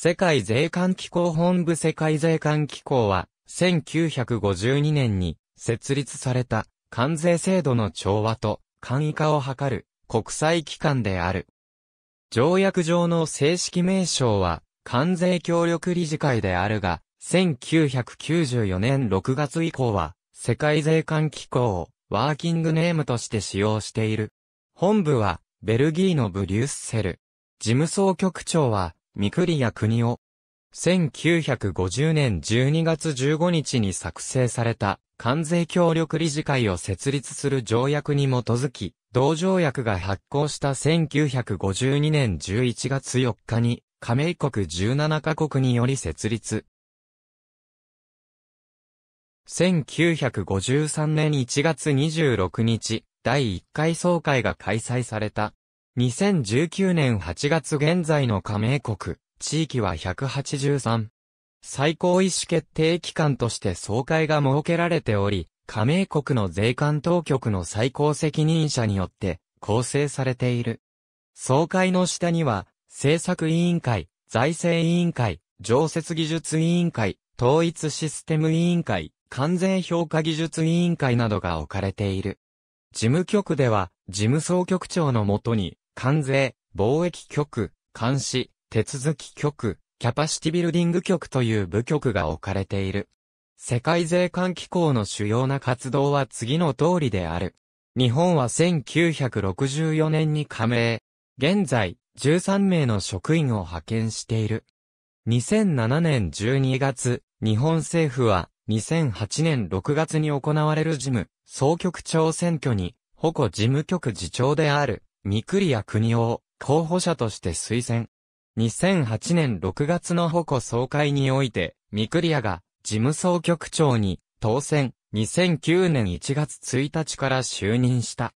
世界税関機構本部世界税関機構は、1952年に設立された関税制度の調和と簡易化を図る国際機関である。条約上の正式名称は関税協力理事会であるが、1994年6月以降は世界税関機構をワーキングネームとして使用している。本部はベルギーのブリュッセル。事務総局長は三栗や国を1950年12月15日に作成された関税協力理事会を設立する条約に基づき、同条約が発行した1952年11月4日に加盟国17カ国により設立。1953年1月26日、第1回総会が開催された。2019年8月現在の加盟国、地域は183。最高意思決定機関として総会が設けられており、加盟国の税関当局の最高責任者によって構成されている。総会の下には、政策委員会、財政委員会、常設技術委員会、統一システム委員会、関税評価技術委員会などが置かれている。事務局では、事務総局長のもとに、関税、貿易局、監視、手続き局、キャパシティビルディング局という部局が置かれている。世界税関機構の主要な活動は次の通りである。日本は1964年に加盟。現在、13名の職員を派遣している。2007年12月、日本政府は2008年6月に行われる事務、総局長選挙に、保護事務局次長である、三栗谷国を候補者として推薦。2008年6月の保護総会において、三栗谷が事務総局長に当選、2009年1月1日から就任した。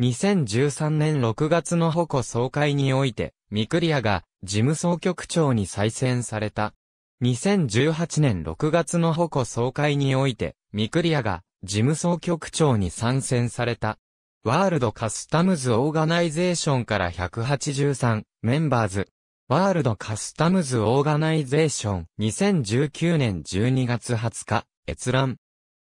2013年6月の保護総会において、三栗谷が事務総局長に再選された。2018年6月の保護総会において、三栗谷が事務総局長に参戦された。ワールドカスタムズオーガナイゼーションから183、メンバーズ。ワールドカスタムズオーガナイゼーション2019年12月20日、閲覧。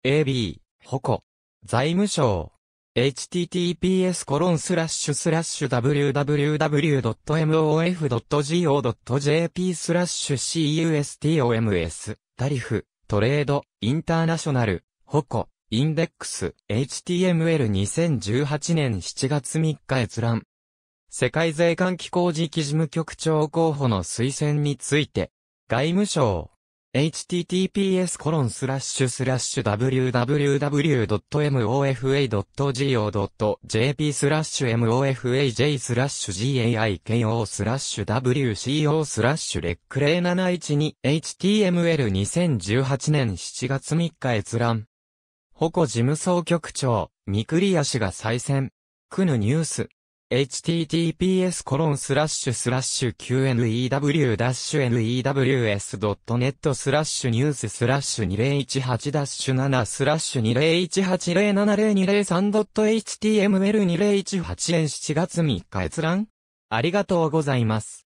AB、ホコ。財務省。https コロンスラッシュスラッシュ www.mof.go.jp スラッシュ customs タリフトレードインターナショナルホコインデックス、HTML2018 年7月3日閲覧。世界税関機構次期事務局長候補の推薦について、外務省、https コロンスラッシュスラッシュ www.mofa.go.jp スラッシュ mofaj スラッシュ gaiko スラッシュ wco スラッシュレック0 7 1 2 html2018 年7月3日閲覧保護事務総局長、クリア氏が再選。クヌニュース。https コロンスラッシュスラッシュ qnew-news.net スラッシュニューススラッシュ2018ダッシュ7スラッシュ 2018070203.html2018 年7月3日閲覧ありがとうございます。